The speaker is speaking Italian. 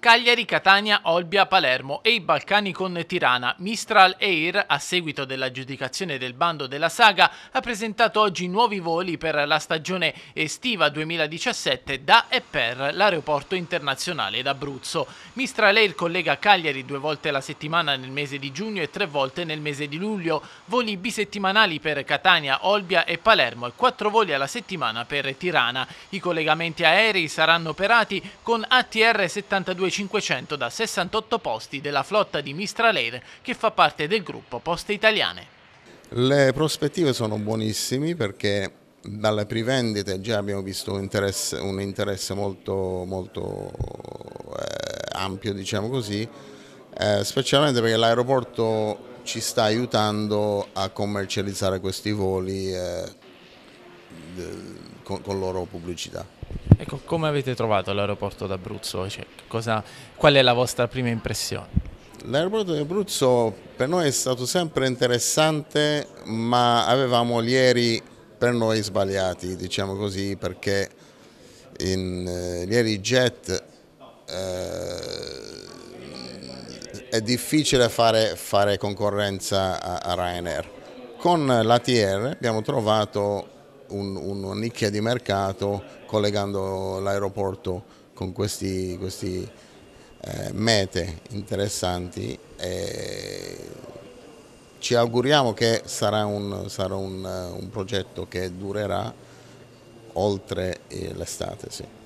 Cagliari, Catania, Olbia, Palermo e i Balcani con Tirana. Mistral Air, a seguito dell'aggiudicazione del bando della saga, ha presentato oggi nuovi voli per la stagione estiva 2017 da e per l'aeroporto internazionale d'Abruzzo. Mistral Air collega Cagliari due volte alla settimana nel mese di giugno e tre volte nel mese di luglio, voli bisettimanali per Catania, Olbia e Palermo e quattro voli alla settimana per Tirana. I collegamenti aerei saranno operati con ATR 72 500 da 68 posti della flotta di Mistralere che fa parte del gruppo Poste Italiane. Le prospettive sono buonissime perché dalle privendite già abbiamo visto un interesse, un interesse molto, molto eh, ampio, diciamo così, eh, specialmente perché l'aeroporto ci sta aiutando a commercializzare questi voli eh, con, con loro pubblicità. Ecco, come avete trovato l'aeroporto d'Abruzzo? Cioè, cosa, qual è la vostra prima impressione? L'aeroporto d'Abruzzo per noi è stato sempre interessante, ma avevamo gli ieri per noi sbagliati, diciamo così, perché in, eh, ieri jet eh, è difficile fare, fare concorrenza a, a Ryanair. Con l'ATR abbiamo trovato un, una nicchia di mercato collegando l'aeroporto con questi, questi eh, mete interessanti. ci auguriamo che sarà, un, sarà un, eh, un progetto che durerà oltre eh, l'estate. Sì.